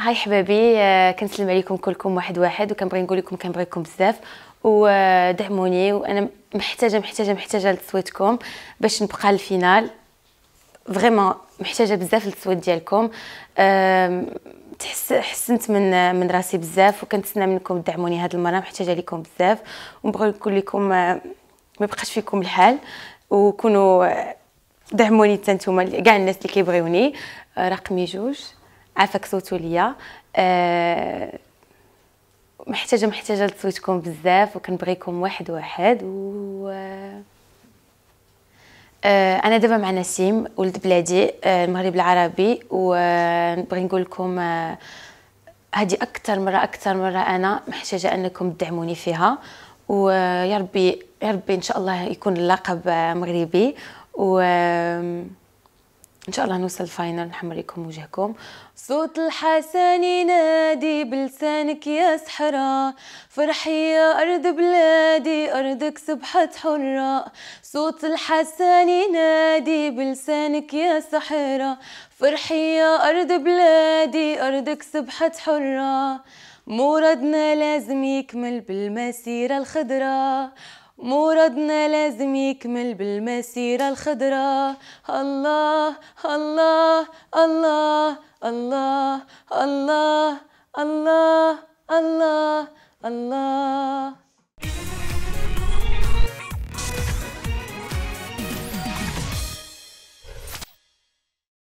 هاي حبابي آه، كنسلم عليكم كلكم واحد واحد وكنبغي نقول لكم كنبغيكم بزاف ودعموني آه، وانا محتاجه محتاجه محتاجه لتصويتكم باش نبقى للفينال فريمون محتاجه بزاف للتصويت ديالكم تحس حسنت من آه، من راسي بزاف وكنتسنى منكم تدعموني هاد المره محتاجه لكم بزاف ونبغي نقول لكم ما بقاش فيكم الحال وكونوا دعموني حتى نتوما كاع الناس اللي كيبغيوني رقمي جوج عافاك صوتو ليا آه، محتاجه محتاجه لصوتكم بزاف وكنبغيكم واحد واحد و آه، انا دابا مع نسيم ولد بلادي آه، المغرب العربي ونبغي نقول لكم هذه اكثر مره اكثر مره انا محتاجه انكم تدعموني فيها ويا ربي يا ربي ان شاء الله يكون اللقب مغربي و ان شاء الله نوصل الفاينل نحمريكم وجهكم صوت الحسن ينادي بلسانك يا صحراء فرحي يا ارض بلادي ارضك سبحت حرة صوت الحسن ينادي بلسانك يا صحراء فرحي يا ارض بلادي ارضك سبحت حرة مرادنا لازم يكمل بالمسيرة الخضراء مرادنا لازم يكمل بالمسيرة الخضراء الله الله الله الله الله الله, الله